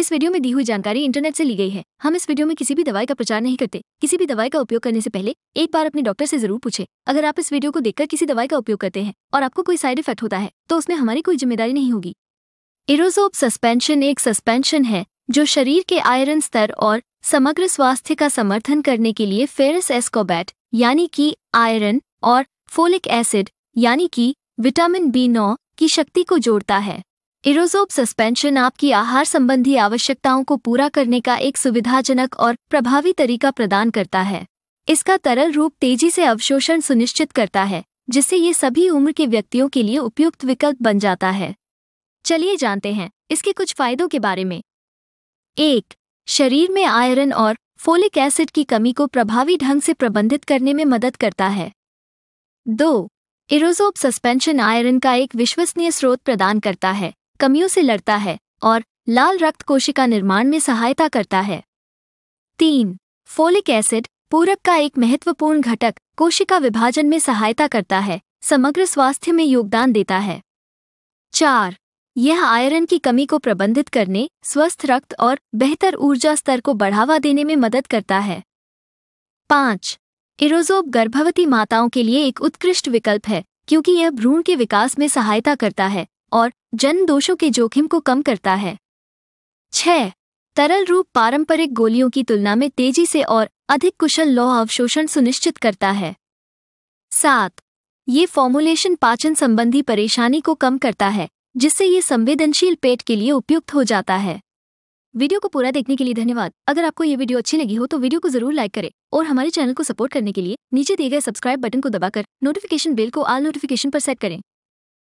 इस वीडियो में दी हुई जानकारी इंटरनेट से ली गई है हम इस वीडियो में किसी भी दवाई का प्रचार नहीं करते किसी भी दवाई का उपयोग करने से पहले एक बार अपने डॉक्टर से जरूर पूछे अगर आप इस वीडियो को देखकर किसी दवाई का उपयोग करते हैं और आपको कोई साइड इफेक्ट होता है तो उसमें हमारी कोई जिम्मेदारी नहीं होगी इरोजोब सस्पेंशन एक सस्पेंशन है जो शरीर के आयरन स्तर और समग्र स्वास्थ्य का समर्थन करने के लिए फेरस एस्कोबैट यानी कि आयरन और फोलिक एसिड यानी कि विटामिन बी नौ की शक्ति को जोड़ता है इरोजोब सस्पेंशन आपकी आहार संबंधी आवश्यकताओं को पूरा करने का एक सुविधाजनक और प्रभावी तरीका प्रदान करता है इसका तरल रूप तेजी से अवशोषण सुनिश्चित करता है जिससे ये सभी उम्र के व्यक्तियों के लिए उपयुक्त विकल्प बन जाता है चलिए जानते हैं इसके कुछ फायदों के बारे में एक शरीर में आयरन और फोलिक एसिड की कमी को प्रभावी ढंग से प्रबंधित करने में मदद करता है दो इरोजोब सस्पेंशन आयरन का एक विश्वसनीय स्रोत प्रदान करता है कमियों से लड़ता है और लाल रक्त कोशिका निर्माण में सहायता करता है तीन फोलिक एसिड पूरक का एक महत्वपूर्ण घटक कोशिका विभाजन में सहायता करता है समग्र स्वास्थ्य में योगदान देता है चार यह आयरन की कमी को प्रबंधित करने स्वस्थ रक्त और बेहतर ऊर्जा स्तर को बढ़ावा देने में मदद करता है पाँच इरोजोब गर्भवती माताओं के लिए एक उत्कृष्ट विकल्प है क्योंकि यह भ्रूण के विकास में सहायता करता है और जन दोषों के जोखिम को कम करता है छह तरल रूप पारंपरिक गोलियों की तुलना में तेजी से और अधिक कुशल लौह अवशोषण सुनिश्चित करता है सात ये फॉर्मुलेशन पाचन संबंधी परेशानी को कम करता है जिससे ये संवेदनशील पेट के लिए उपयुक्त हो जाता है वीडियो को पूरा देखने के लिए धन्यवाद अगर आपको ये वीडियो अच्छी लगी हो तो वीडियो को जरूर लाइक करें और हमारे चैनल को सपोर्ट करने के लिए नीचे दिए गए सब्सक्राइब बटन को दबाकर नोटिफिकेशन बेल को आल नोटिफिकेशन पर सेट करें